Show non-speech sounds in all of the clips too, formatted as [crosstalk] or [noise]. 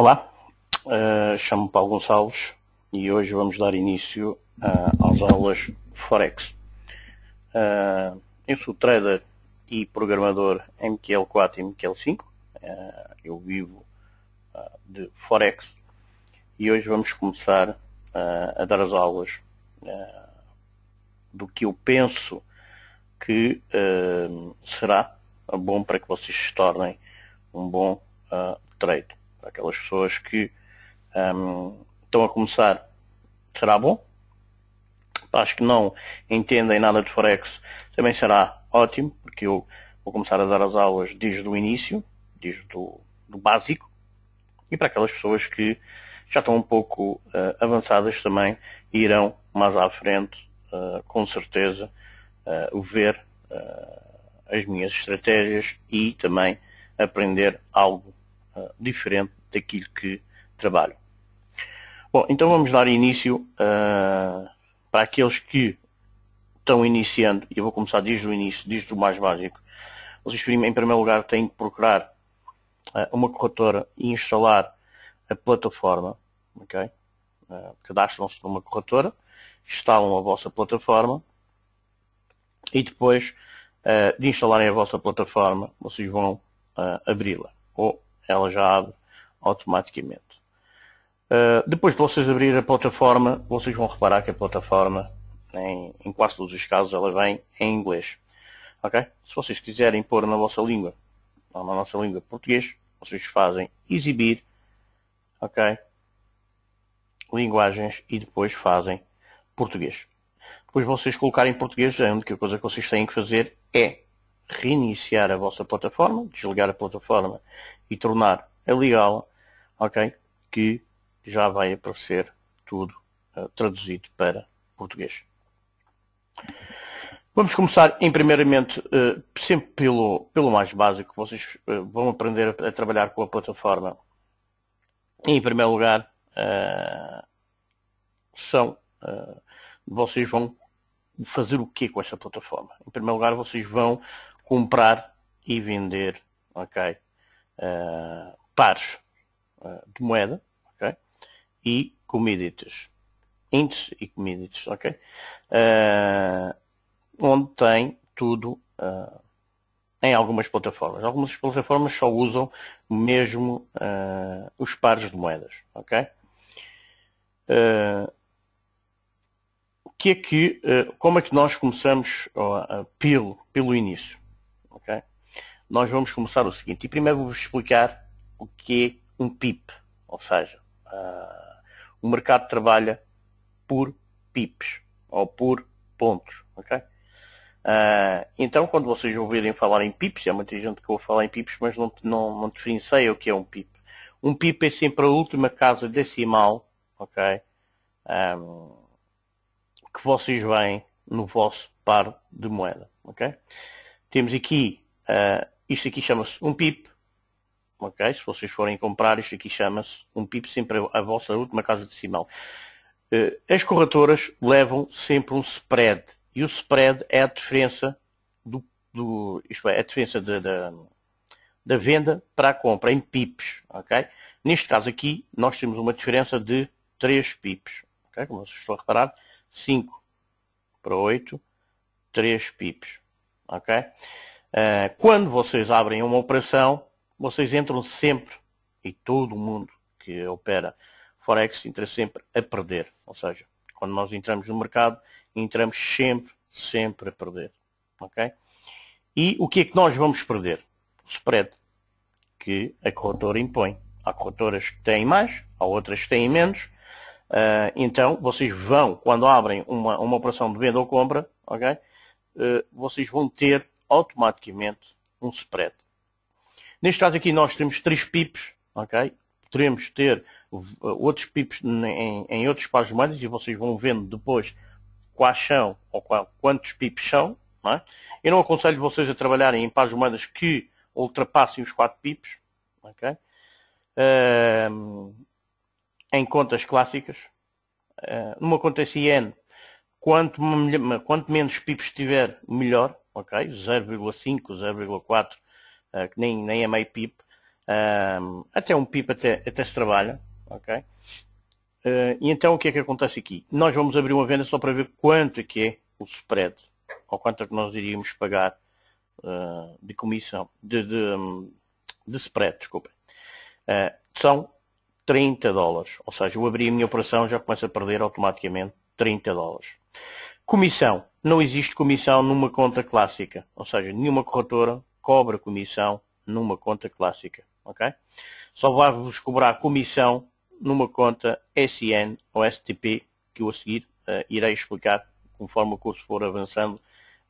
Olá, uh, chamo-me Paulo Gonçalves e hoje vamos dar início uh, às aulas Forex. Uh, eu sou trader e programador MQL4 e MQL5. eu vivo de Forex e hoje vamos começar a dar as aulas do que eu penso que será bom para que vocês se tornem um bom uh, trader para aquelas pessoas que um, estão a começar, será bom. Para as que não entendem nada de Forex, também será ótimo, porque eu vou começar a dar as aulas desde o início, desde o do básico, e para aquelas pessoas que já estão um pouco uh, avançadas também, irão mais à frente, uh, com certeza, uh, ver as minhas estratégias e também aprender algo diferente daquilo que trabalham. Bom, então vamos dar início uh, para aqueles que estão iniciando, e eu vou começar desde o início, desde o mais básico. Vocês, em primeiro lugar, têm que procurar uh, uma corretora e instalar a plataforma, ok? Uh, cadastram-se numa corretora, instalam a vossa plataforma e depois uh, de instalarem a vossa plataforma, vocês vão uh, abri-la ou ela já abre automaticamente. Uh, depois de vocês abrirem a plataforma, vocês vão reparar que a plataforma, em, em, quase todos os casos, ela vem em inglês. Ok? Se vocês quiserem pôr na vossa língua, na nossa língua português, vocês fazem exibir, ok? Linguagens e depois fazem português. Depois vocês colocarem português, a única coisa que vocês têm que fazer é reiniciar a vossa plataforma, desligar a plataforma e tornar legal, ok? Que já vai aparecer tudo uh, traduzido para português. Vamos começar, em primeiramente, uh, sempre pelo, pelo mais básico. Vocês uh, vão aprender a, a, trabalhar com a plataforma. E, em primeiro lugar, são vocês vão fazer o que com essa plataforma? Em primeiro lugar, vocês vão comprar e vender, ok? Eh, pares uh, de moeda okay? e commodities. Índices e commodities, ok? Uh, onde tem tudo em algumas plataformas. Algumas plataformas só usam mesmo os pares de moedas, ok? o que é que, como é que nós começamos pelo, pelo início? Okay? nós vamos começar o seguinte. E primeiro vou-vos explicar o que é um PIP. Ou seja, uh, o mercado trabalha por PIPs ou por pontos. Okay? Uh, então, quando vocês ouvirem falar em PIPs, há muita gente que ouve falar em PIPs, mas não, não, não o que é um PIP. Um PIP é sempre a última casa decimal okay? Um, que vocês veem no vosso par de moeda. Okay? Temos aqui uh, isto aqui chama-se um PIP. Ok? Se vocês forem comprar, isto aqui chama-se um PIP, sempre a vossa última casa decimal. Eh, as corretoras levam sempre um spread. E o spread é a diferença do, do isto é, a diferença da, da venda para a compra em pips. ok? Neste caso aqui, nós temos uma diferença de 3 pips. ok? Como vocês estão a reparar, 5 para 8, 3 pips. ok? Ah, quando vocês abrem uma operação, vocês entram sempre, e todo mundo que opera Forex entra sempre a perder. Ou seja, quando nós entramos no mercado, entramos sempre, sempre a perder. Ok? E o que é que nós vamos perder? O spread que a corretora impõe. Há corretoras que têm mais, há outras que têm menos. Uh, então, vocês vão, quando abrem uma, uma operação de venda ou compra, okay, uh, vocês vão ter automaticamente um spread. Neste caso aqui nós temos três pips, ok? Poderemos ter outros pips em, em outros pares de moedas e vocês vão vendo depois quais são ou qual, quantos pips são. Não é? Eu não aconselho vocês a trabalharem em pares de moedas que ultrapassem os 4 pips, ok? Uh, em contas clássicas. Uh, numa conta SIN, quanto, quanto menos pips tiver, melhor ok? 0,5, 0,4, uh, que nem, nem é meio PIB. até um PIB até, até se trabalha, ok? Uh, e então o que é que acontece aqui? Nós vamos abrir uma venda só para ver quanto é que é o spread, ou quanto é que nós iríamos pagar uh, de comissão, de, de, de spread, desculpa. Uh, eh, são 30 dólares, ou seja, eu abri a minha operação já começa a perder automaticamente 30 dólares. Comissão, não existe comissão numa conta clássica. Ou seja, nenhuma corretora cobra comissão numa conta clássica. Okay? Só vai-vos cobrar comissão numa conta SN ou STP, que eu a seguir uh, irei explicar conforme o curso for avançando.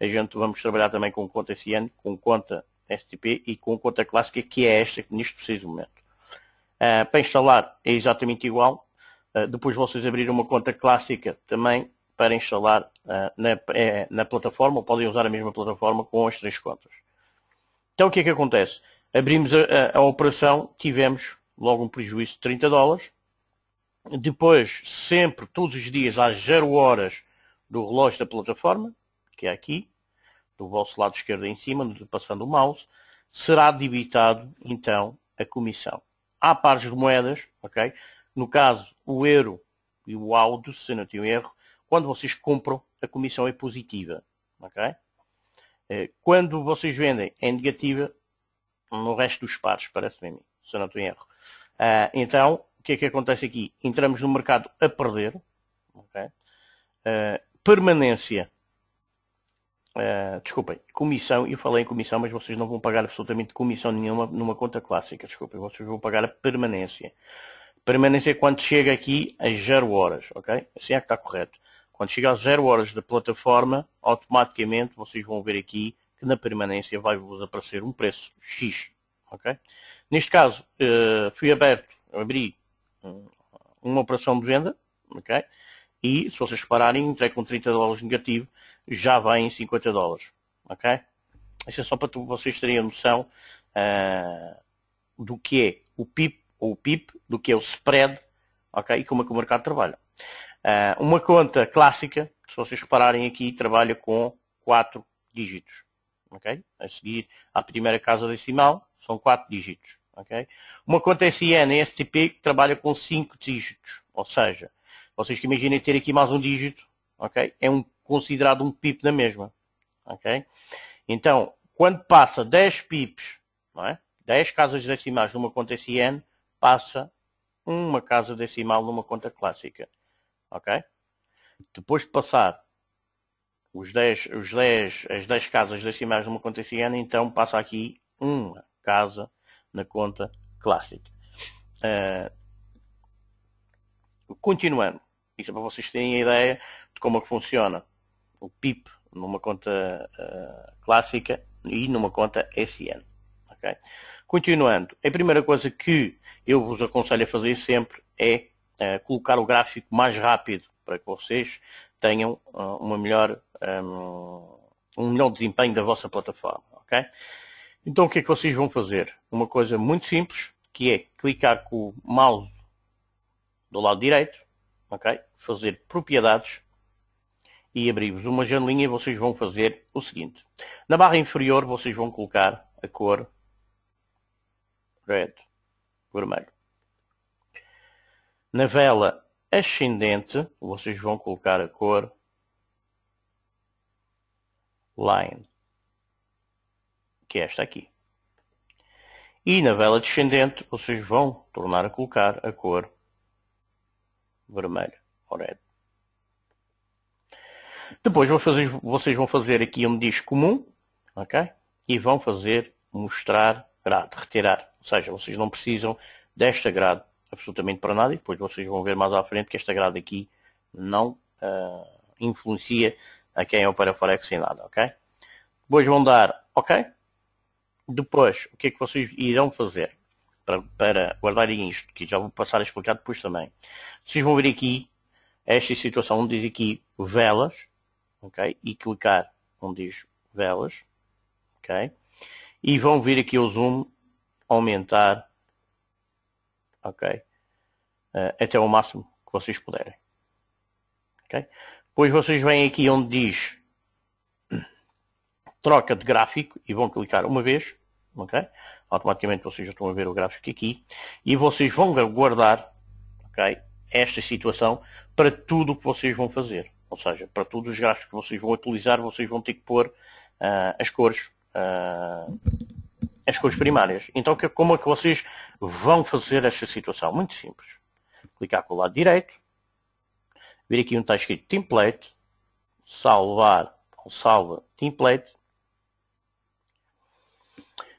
A gente vamos trabalhar também com conta SN, com conta STP e com conta clássica, que é esta neste preciso momento. Uh, para instalar é exatamente igual. Uh, depois vocês abrirem uma conta clássica também para instalar uh, na, é, na, plataforma, ou podem usar a mesma plataforma com as três contas. Então o que é que acontece? Abrimos a, a, a operação, tivemos logo um prejuízo de 30 dólares. Depois, sempre, todos os dias, às 0 horas do relógio da plataforma, que é aqui, do vosso lado esquerdo em cima, passando o mouse, será debitado, então, a comissão. Há pares de moedas, ok? No caso, o euro e o áudio, se não tenho erro, quando vocês compram, a comissão é positiva. Okay? Eh, quando vocês vendem, é negativa no resto dos pares, parece-me a mim, se eu não estou em erro. Uh, então, o que é que acontece aqui? Entramos no mercado a perder. Okay? Uh, permanência. Uh, desculpem, comissão, eu falei em comissão, mas vocês não vão pagar absolutamente comissão nenhuma numa conta clássica, desculpem, vocês vão pagar a permanência. Permanência é quando chega aqui a 0 horas, ok? Assim é que está correto. Quando chegar a 0 horas da plataforma, automaticamente vocês vão ver aqui que na permanência vai-vos aparecer um preço X. Okay? Neste caso, eh, fui aberto, abri eh, uma operação de venda, okay? e se vocês repararem, entrei com 30 dólares negativo, já vem 50 dólares. Okay? Isso é só para vocês terem a noção uh, do que é o pip ou o PIB, do que é o spread, okay? e como é que o mercado trabalha. Ah, uma conta clássica, se vocês repararem aqui, trabalha com 4 dígitos. Okay? A seguir à primeira casa decimal, são 4 dígitos. Okay? Uma conta SIN e STP que trabalha com 5 dígitos. Ou seja, vocês que imaginem ter aqui mais um dígito, okay? é um, considerado um PIP da mesma. Okay? Então, quando passa 10 PIPs, não é? 10 casas decimais numa conta SIN, passa uma casa decimal numa conta clássica ok? Depois de passar os 10, os 10, as 10 casas decimais numa conta SN, então passa aqui uma casa na conta clássica. Uh, continuando, isso é para vocês terem a ideia de como é que funciona o PIP numa conta uh, clássica e numa conta SN. Okay? Continuando, a primeira coisa que eu vos aconselho a fazer sempre é eh, colocar o gráfico mais rápido para que vocês tenham uh, uma melhor, um, ehm, um, melhor desempenho da vossa plataforma. Okay? Então o que é que vocês vão fazer? Uma coisa muito simples, que é clicar com o mouse do lado direito, okay? fazer propriedades e abrimos uma janelinha e vocês vão fazer o seguinte. Na barra inferior vocês vão colocar a cor red, vermelho. Na vela ascendente, vocês vão colocar a cor line, que é esta aqui. E na vela descendente, vocês vão tornar a colocar a cor vermelha, red. Depois vocês vão fazer aqui um diz comum, ok? E vão fazer mostrar grade, retirar. Ou seja, vocês não precisam desta grade absolutamente para nada e depois vocês vão ver mais à frente que esta grade aqui não uh, influencia a quem opera Forex em nada, ok? Depois vão dar ok. Depois, o que é que vocês irão fazer para, para guardarem isto, que já vou passar a explicar depois também. Vocês vão vir aqui, esta situação onde diz aqui velas, ok? E clicar onde diz velas, ok? E vão vir aqui o zoom, aumentar ok? Eh, até o máximo que vocês puderem. Ok? Depois vocês vêm aqui onde diz hum, troca de gráfico e vão clicar uma vez, ok? Automaticamente vocês já estão a ver o gráfico aqui e vocês vão guardar, ok? Esta situação para tudo o que vocês vão fazer. Ou seja, para todos os gráficos que vocês vão utilizar, vocês vão ter que pôr uh, as cores uh, as cores primárias. Então, que, como é que vocês vão fazer esta situação? Muito simples. Clicar com o lado direito, vir aqui onde está escrito template, salvar ou salva template,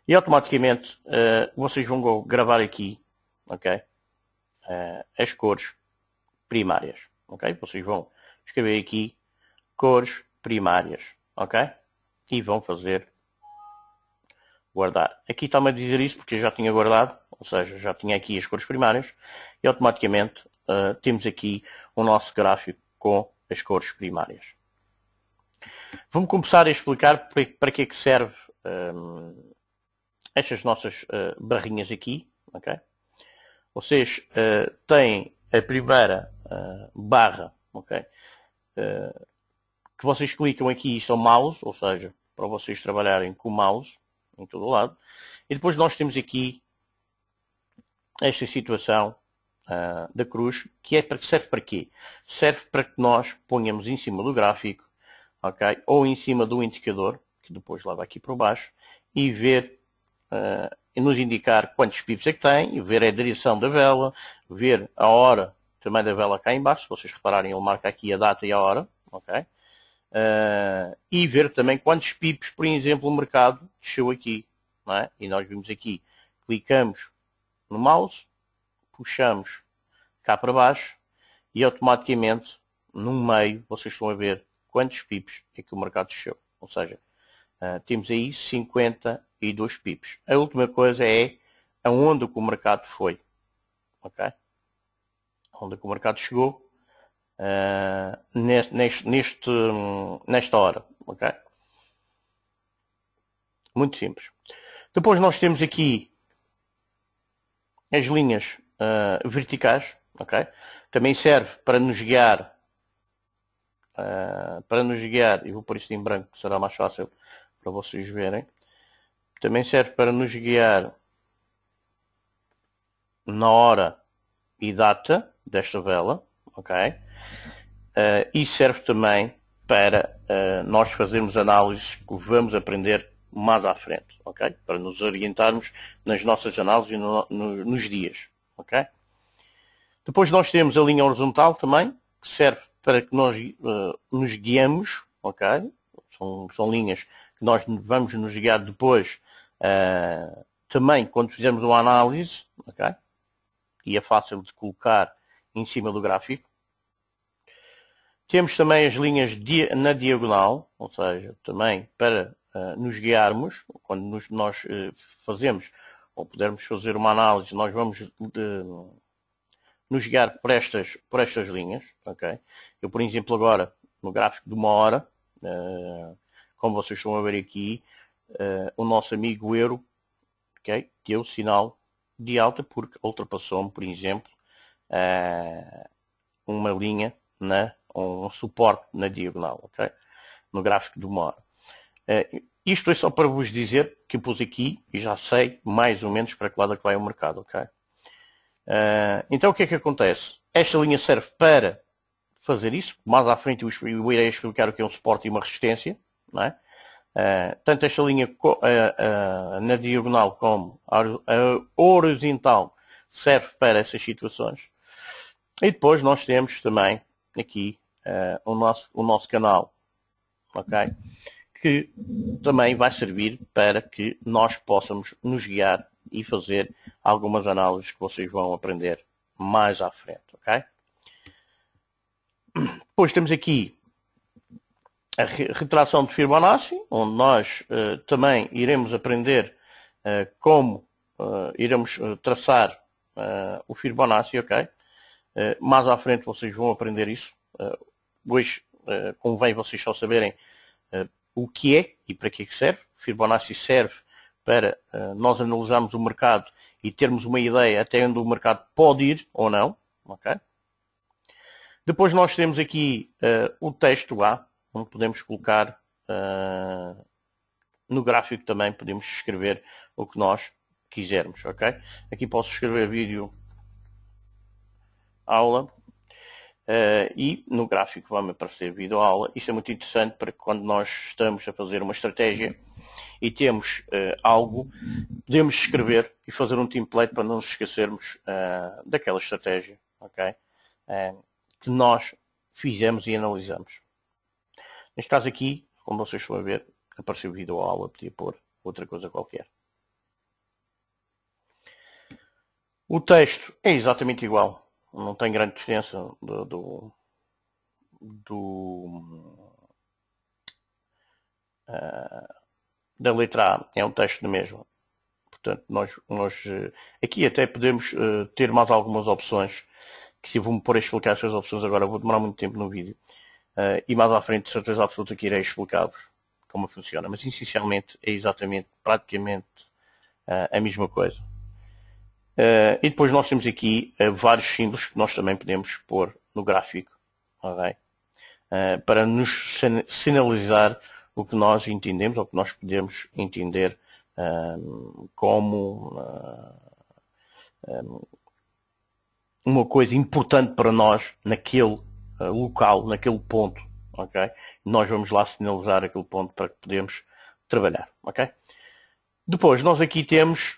e automaticamente uh, vocês vão gravar aqui okay, uh, as cores primárias. Okay? Vocês vão escrever aqui cores primárias. Okay? E vão fazer guardar. Aqui está-me a dizer isso porque eu já tinha guardado, ou seja, já tinha aqui as cores primárias, e automaticamente uh, temos aqui o nosso gráfico com as cores primárias. Vamos começar a explicar para que é que serve um, ah, estas nossas uh, barrinhas aqui. Okay? Vocês uh, têm a primeira barra okay? que vocês clicam aqui, isto é o mouse, ou seja, para vocês trabalharem com o mouse, em todo o lado. E depois nós temos aqui esta situação uh, da cruz, que é para, serve para quê? Serve para que nós ponhamos em cima do gráfico, ok? Ou em cima do indicador, que depois lá vai aqui para baixo, e ver, uh, e nos indicar quantos pips é que tem, ver a direção da vela, ver a hora também da vela cá embaixo se vocês repararem, ele marca aqui a data e a hora, ok? Uh, e ver também quantos pips, por exemplo, o mercado desceu aqui. É? E nós vimos aqui, clicamos no mouse, puxamos cá para baixo e automaticamente no meio vocês estão a ver quantos pips é que o mercado desceu. Ou seja, uh, temos aí 52 pips. A última coisa é aonde que o mercado foi. Okay? Onde é que o mercado chegou uh, neste, neste, nesta hora. Okay? Muito simples. Depois nós temos aqui as linhas uh, verticais. Okay? Também serve para nos guiar. Uh, para nos guiar, e vou pôr isto em branco, será mais fácil para vocês verem. Também serve para nos guiar na hora e data desta vela ok? Uh, e serve também para uh, nós fazermos análises que vamos aprender mais à frente, ok? Para nos orientarmos nas nossas análises e no, no, nos dias, ok? Depois nós temos a linha horizontal também, que serve para que nós uh, nos guiemos, ok? São, são, linhas que nós vamos nos guiar depois uh, também quando fizermos uma análise, ok? E é fácil de colocar em cima do gráfico, temos também as linhas dia, na diagonal, ou seja, também para uh, nos guiarmos, quando nos, nós uh, fazemos ou pudermos fazer uma análise, nós vamos de, nos guiar por estas, por estas linhas. Okay? Eu, por exemplo, agora, no gráfico de uma hora, uh, como vocês estão a ver aqui, o nosso amigo euro okay, deu sinal de alta porque ultrapassou-me, por exemplo, uma linha na um suporte na diagonal, ok, no gráfico de uma hora. Uh, eh, isto é só para vos dizer que pus aqui e já sei mais ou menos para que lado é que vai o mercado. ok. Uh, então o que é que acontece? Esta linha serve para fazer isso. Mais à frente eu irei explicar o que é um suporte e uma resistência. Não é? Uh, tanto esta linha na diagonal como a horizontal serve para essas situações. E depois nós temos também aqui uh, o, nosso, o nosso canal, ok? Que também vai servir para que nós possamos nos guiar e fazer algumas análises que vocês vão aprender mais à frente, ok? Depois temos aqui a retração de Fibonacci, onde nós uh, também iremos aprender uh, como uh, iremos traçar o Fibonacci, ok? Eh, mais à frente vocês vão aprender isso. Eh, hoje eh, convém vocês só saberem o que é e para que, é que serve. Fibonacci serve para nós analisarmos o mercado e termos uma ideia até onde o mercado pode ir ou não. Okay? Depois nós temos aqui o texto A, onde podemos colocar no gráfico também, podemos escrever o que nós quisermos. Okay? Aqui posso escrever vídeo aula uh, e no gráfico vai-me aparecer vídeo aula. Isto é muito interessante para quando nós estamos a fazer uma estratégia e temos uh, algo, podemos escrever e fazer um template para não nos esquecermos uh, daquela estratégia okay? que nós fizemos e analisamos. Neste caso aqui, como vocês estão a ver, apareceu vídeo aula, podia pôr outra coisa qualquer. O texto é exatamente igual não tem grande diferença do, do, do uh, da letra A, é um texto do mesmo. Portanto, nós, nós eh, aqui até podemos uh, ter mais algumas opções, que se vou-me pôr a explicar essas opções agora, vou demorar muito tempo no vídeo, uh, e mais à frente, de certeza absoluta, que irei explicar-vos como funciona. Mas, essencialmente, é exatamente, praticamente, ah, a mesma coisa. Uh, e depois nós temos aqui uh, vários símbolos que nós também podemos pôr no gráfico okay? uh, para nos sinalizar o que nós entendemos ou o que nós podemos entender ehm, como ehm, uma coisa importante para nós naquele local, naquele ponto. Okay? Nós vamos lá sinalizar aquele ponto para que podemos trabalhar. Okay? Depois nós aqui temos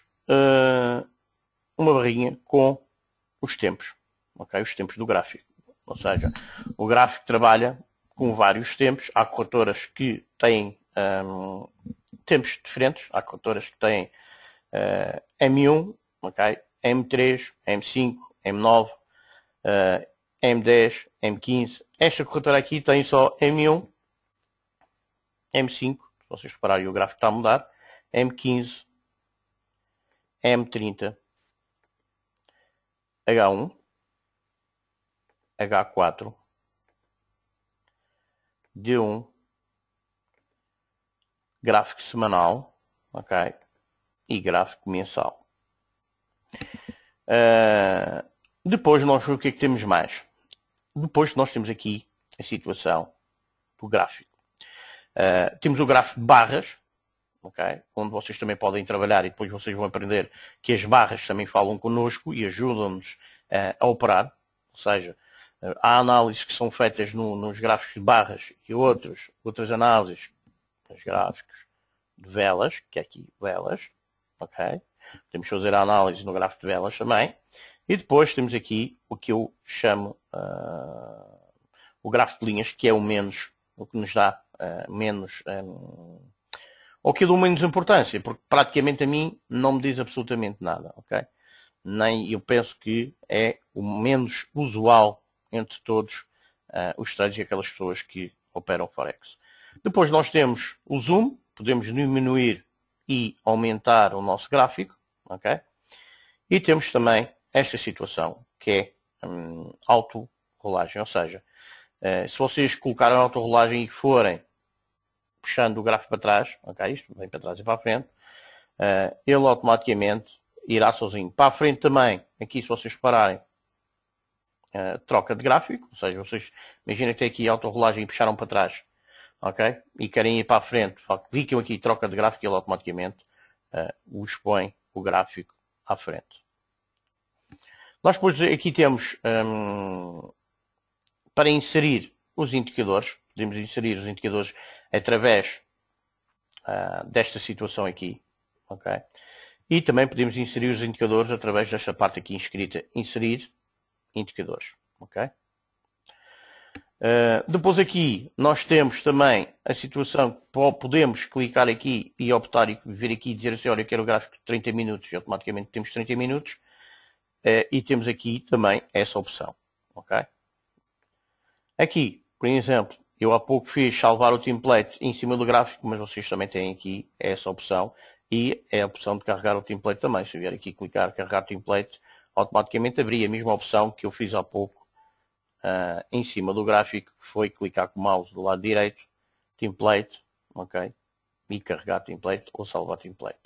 uma barrinha com os tempos, okay? os tempos do gráfico. Ou seja, o gráfico trabalha com vários tempos. Há corretoras que têm um, tempos diferentes, há corretoras que têm uh, eh, M1, okay? M3, M5, M9, uh, M10, M15. Esta corretora aqui tem só M1, M5, se vocês repararem o gráfico está a mudar, M15, M30, H1, H4, D1, gráfico semanal, ok? E gráfico mensal. Uh, depois nós o que é que temos mais? Depois nós temos aqui a situação do gráfico. Uh, temos o gráfico de barras, okay? onde vocês também podem trabalhar e depois vocês vão aprender que as barras também falam connosco e ajudam-nos uh, a operar, ou seja, uh, há análises que são feitas no, nos gráficos de barras e outros, outras análises nos gráficos de velas, que é aqui velas, ok? Podemos fazer a análise no gráfico de velas também. E depois temos aqui o que eu chamo uh, o gráfico de linhas, que é o menos, o que nos dá menos um, ou que dou menos importância, porque praticamente a mim não me diz absolutamente nada, ok? Nem eu penso que é o menos usual entre todos uh, os trades e aquelas pessoas que operam Forex. Depois nós temos o zoom, podemos diminuir e aumentar o nosso gráfico, ok? E temos também esta situação, que é hum, auto rolagem, ou seja, uh, se vocês colocarem rolagem e forem puxando o gráfico para trás, ok, isto vem para trás e para a frente, uh, ele automaticamente irá sozinho. Para a frente também, aqui se vocês repararem, uh, eh, troca de gráfico, ou seja, vocês imaginem que tem aqui autorrolagem e puxaram para trás, ok, e querem ir para a frente, clicam aqui troca de gráfico e ele automaticamente uh, eh, os põe o gráfico à frente. Nós depois aqui temos um, ehm, para inserir os indicadores, podemos inserir os indicadores através uh, desta situação aqui. Okay? E também podemos inserir os indicadores através desta parte aqui inscrita, inserir indicadores. Okay? Uh, depois aqui nós temos também a situação que podemos clicar aqui e optar e vir aqui e dizer assim, olha, eu quero o gráfico de 30 minutos e automaticamente temos 30 minutos. Uh, e temos aqui também essa opção. Okay? Aqui, por exemplo, eu há pouco fiz salvar o template em cima do gráfico, mas vocês também têm aqui essa opção e é a opção de carregar o template também. Se eu vier aqui clicar carregar template, automaticamente abriria a mesma opção que eu fiz há pouco uh, em cima do gráfico, que foi clicar com o mouse do lado direito, template, ok? E carregar template ou salvar template.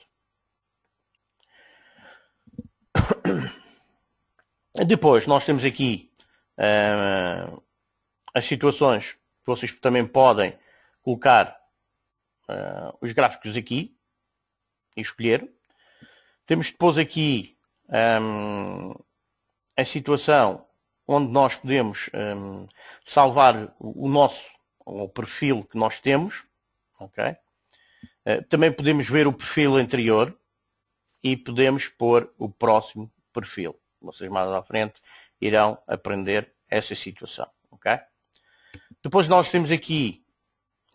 [coughs] Depois nós temos aqui uh, as situações vocês também podem colocar uh, os gráficos aqui e escolher. Temos depois aqui um, ah, a situação onde nós podemos um, ah, salvar o nosso o perfil que nós temos. Okay? Uh, também podemos ver o perfil anterior e podemos pôr o próximo perfil. Vocês mais à frente irão aprender essa situação. Okay? Depois nós temos aqui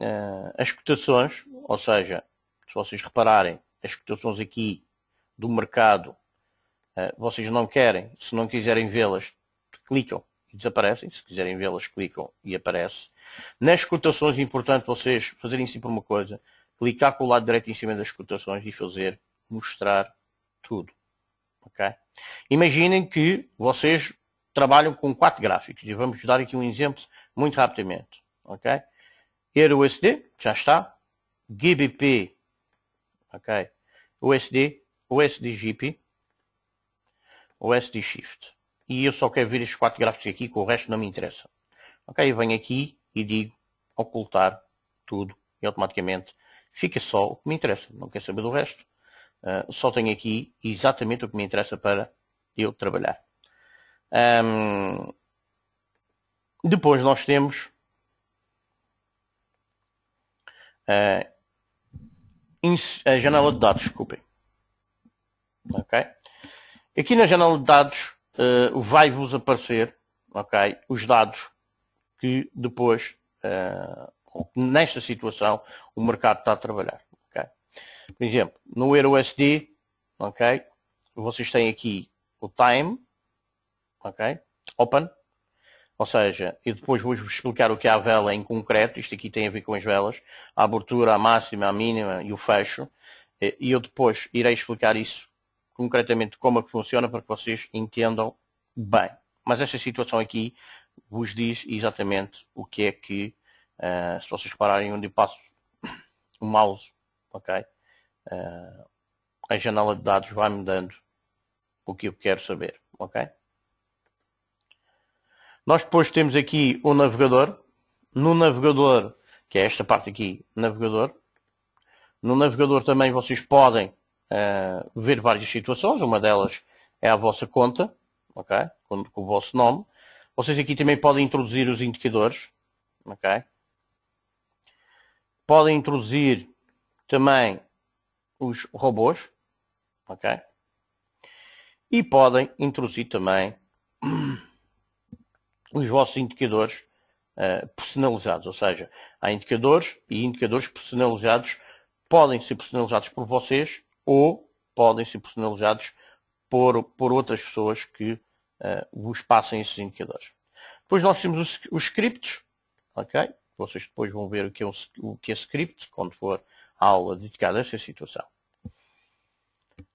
uh, as cotações, ou seja, se vocês repararem, as cotações aqui do mercado, uh, vocês não querem, se não quiserem vê-las, clicam e desaparecem. Se quiserem vê-las, clicam e aparece. Nas cotações é importante vocês fazerem sempre uma coisa, clicar com o lado direito em cima das cotações e fazer mostrar tudo. Okay? Imaginem que vocês trabalham com quatro gráficos e vamos dar aqui um exemplo muito rapidamente, ok? EURUSD, já está. GBP, ok? USD, USD GP, USD Shift. E eu só quero ver estes quatro gráficos aqui, que o resto não me interessa. Ok, eu venho aqui e digo ocultar tudo e automaticamente fica só o que me interessa. Não quero saber do resto. Uh, só tenho aqui exatamente o que me interessa para eu trabalhar. Um, depois nós temos eh, a janela de dados, desculpem. Ok? Aqui na janela de dados uh, vai-vos aparecer okay, os dados que depois, uh, nesta situação, o mercado está a trabalhar. Okay? Por exemplo, no EURUSD, okay, vocês têm aqui o time, okay, open, ou seja, e depois vou explicar o que é a vela em concreto, isto aqui tem a ver com as velas, a abertura, a máxima, a mínima e o fecho, e eu depois irei explicar isso concretamente como é que funciona para que vocês entendam bem. Mas esta situação aqui vos diz exatamente o que é que, uh, se vocês repararem onde eu passo o mouse, ok? Uh, a janela de dados vai-me dando o que eu quero saber, ok? Nós depois temos aqui o navegador. No navegador, que é esta parte aqui, navegador. No navegador também vocês podem uh, ver várias situações. Uma delas é a vossa conta, ok? Com, com, o vosso nome. Vocês aqui também podem introduzir os indicadores, ok? Podem introduzir também os robôs, ok? E podem introduzir também os vossos indicadores uh, personalizados, ou seja, há indicadores e indicadores personalizados podem ser personalizados por vocês ou podem ser personalizados por, por outras pessoas que uh, vos passem esses indicadores. Depois nós temos os, os scripts, ok? Vocês depois vão ver o que é, um, o que é script quando for a aula dedicada a essa situação.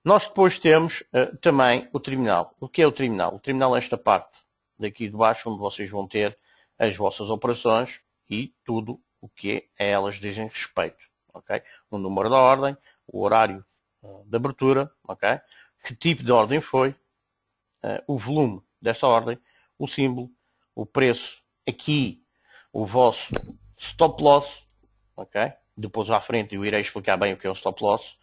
Nós depois temos uh, também o terminal. O que é o terminal? O terminal é esta parte daqui de baixo, onde vocês vão ter as vossas operações e tudo o que a é elas dizem respeito. Okay? O número da ordem, o horário eh, de abertura, okay? que tipo de ordem foi, uh, o volume dessa ordem, o símbolo, o preço, aqui o vosso stop loss, okay? depois à frente eu irei explicar bem o que é o stop loss,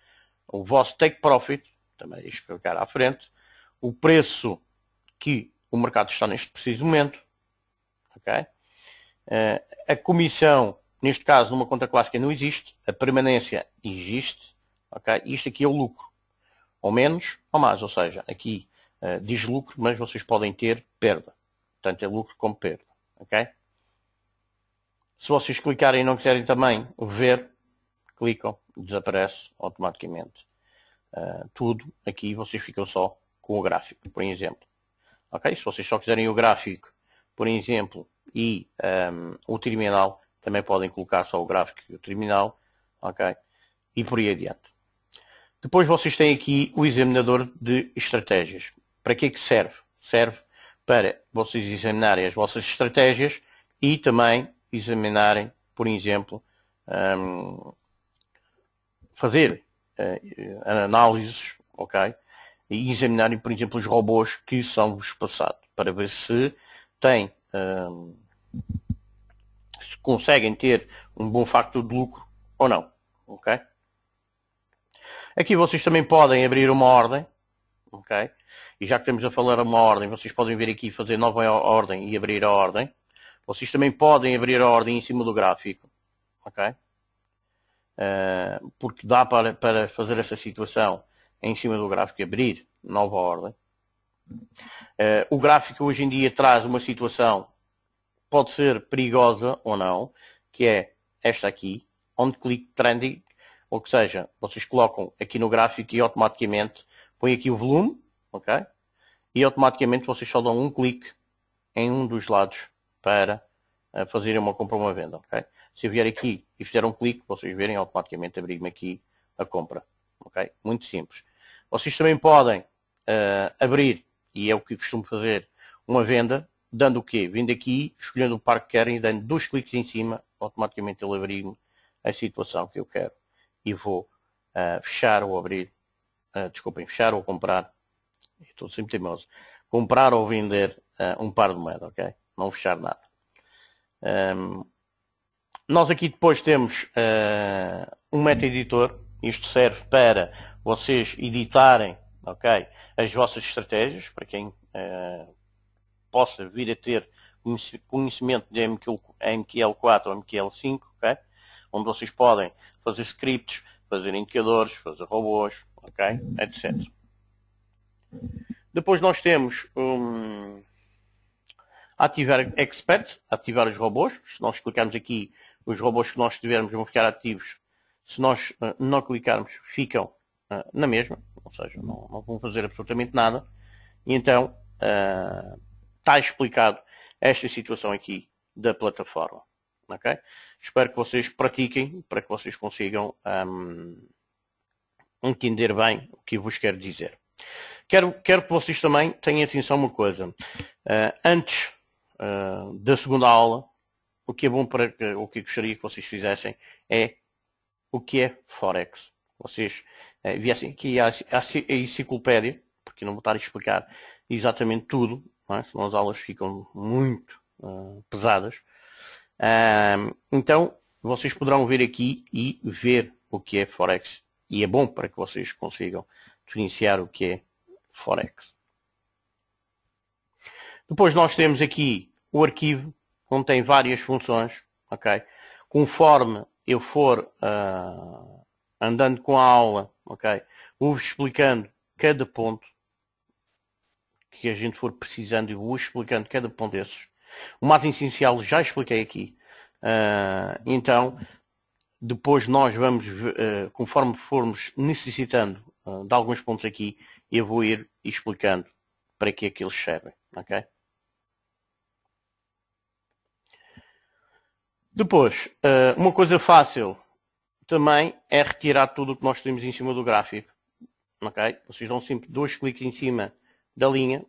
o vosso take profit, também explicar à frente, o preço que o mercado está neste preciso momento. Okay? Eh, a comissão, neste caso, numa conta clássica não existe, a permanência existe, okay? isto aqui é o lucro, ou menos ou mais, ou seja, aqui uh, diz lucro, mas vocês podem ter perda, tanto é lucro como perda. Okay? Se vocês clicarem e não quiserem também ver, clicam, desaparece automaticamente uh, tudo, aqui vocês ficam só com o gráfico, por exemplo. Okay? Se vocês só quiserem o gráfico, por exemplo, e um, ehm, o terminal, também podem colocar só o gráfico e o terminal, ok? E por aí adiante. Depois vocês têm aqui o examinador de estratégias. Para que é que serve? Serve para vocês examinarem as vossas estratégias e também examinarem, por exemplo, um, ehm, fazer uh, análises, ok? e examinarem, por exemplo, os robôs que são vos passados, para ver se têm, hum, se conseguem ter um bom factor de lucro ou não. Okay? Aqui vocês também podem abrir uma ordem, ok? E já que estamos a falar uma ordem, vocês podem vir aqui fazer nova ordem e abrir a ordem. Vocês também podem abrir a ordem em cima do gráfico, ok? Eh, porque dá para, para fazer essa situação em cima do gráfico abrir, nova ordem. Uh, o gráfico hoje em dia traz uma situação, pode ser perigosa ou não, que é esta aqui, onde click trending, ou seja, vocês colocam aqui no gráfico e automaticamente põe aqui o volume, ok? E automaticamente vocês só dão um clique em um dos lados para uh, uma compra ou uma venda, ok? Se eu vier aqui e fizer um clique, vocês verem automaticamente abrir-me aqui a compra, ok? Muito simples. Vocês também podem uh, abrir, e é o que costumo fazer, uma venda, dando o quê? Vindo aqui, escolhendo o parque que querem, dando dois cliques em cima, automaticamente ele abre-me a situação que eu quero. E vou uh, fechar ou abrir, uh, desculpem, fechar ou comprar, estou sempre teimoso, comprar ou vender um par de moeda, ok? Não fechar nada. Um, ehm, nós aqui depois temos uh, um meta-editor. Isto serve para vocês editarem okay, as vossas estratégias, para quem eh, possa vir a ter conhecimento de MQL4 ou MQL5, okay, onde vocês podem fazer scripts, fazer indicadores, fazer robôs, okay, etc. Depois nós temos um, ativar experts, ativar os robôs. Se nós clicarmos aqui, os robôs que nós tivermos vão ficar ativos. Se nós uh, não clicarmos, ficam ah, na mesma, ou seja, não, não, vão fazer absolutamente nada. E então uh, está explicado esta situação aqui da plataforma. Okay? Espero que vocês pratiquem para que vocês consigam um, ah, entender bem o que eu vos quero dizer. Quero, quero que vocês também tenham atenção a uma coisa. Uh, antes uh, da segunda aula, o que é bom para o que gostaria que vocês fizessem é o que é Forex. Vocês é, viessem aqui a é enciclopédia, porque não vou estar a explicar exatamente tudo, é? senão as aulas ficam muito uh, pesadas. Uh, então, vocês poderão ver aqui e ver o que é Forex. E é bom para que vocês consigam diferenciar o que é Forex. Depois nós temos aqui o arquivo, onde tem várias funções, ok? Conforme eu for uh, andando com a aula, ok? Vou-vos explicando cada ponto que a gente for precisando e vou explicando cada ponto desses. O mais essencial já expliquei aqui. Uh, então, depois nós vamos, uh, conforme formos necessitando uh, de alguns pontos aqui, eu vou ir explicando para que é que eles servem, ok? Depois, uma coisa fácil também é retirar tudo o que nós temos em cima do gráfico. ok? Vocês dão sempre dois cliques em cima da linha,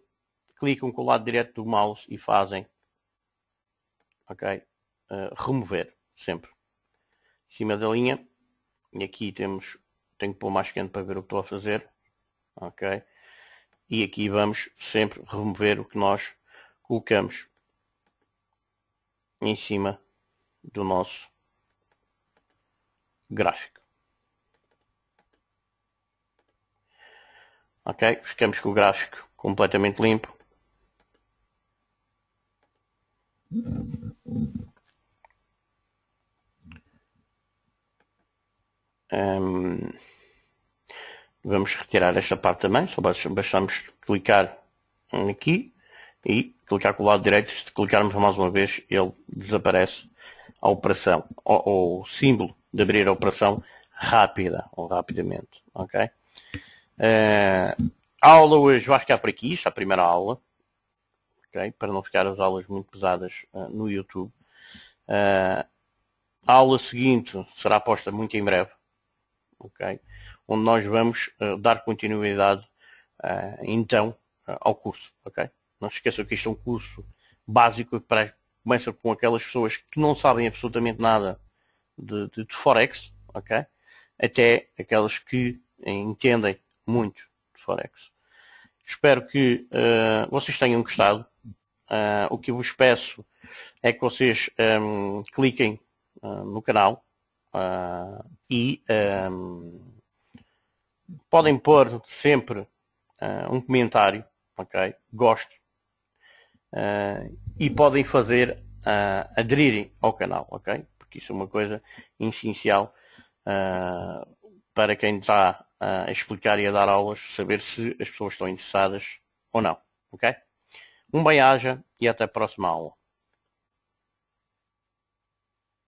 clicam com o lado direto do mouse e fazem ok? Uh, remover, sempre. Em cima da linha. E aqui temos, tenho que pôr mais quente para ver o que estou a fazer. Ok? E aqui vamos sempre remover o que nós colocamos em cima do nosso gráfico. Ok? Ficamos com o gráfico completamente limpo. Um, vamos retirar esta parte também, só bastamos clicar aqui e clicar com o lado direito, se clicarmos mais uma vez ele desaparece a operação, ou o símbolo de abrir a operação rápida ou rapidamente. Ok? Uh, é, a aula hoje vai ficar é por aqui, isto é a primeira aula, okay? para não ficar as aulas muito pesadas uh, no YouTube. Uh, a aula seguinte será posta muito em breve, ok? onde nós vamos eh, dar continuidade eh, então ao curso. ok? Não se esqueçam que isto é um curso básico para começa com aquelas pessoas que não sabem absolutamente nada de, de, de Forex, ok? Até aquelas que eh, entendem muito de Forex. Espero que uh, vocês tenham gostado. Uh, o que eu vos peço é que vocês um, ehm, cliquem uh, no canal e um, ehm, podem pôr sempre um comentário, ok? Gosto. e podem fazer aderirem ao canal, ok? que isso é uma coisa essencial uh, para quem está ah, a explicar e a dar aulas, saber se as pessoas estão interessadas ou não. Ok? Um bem-aja e até a próxima aula.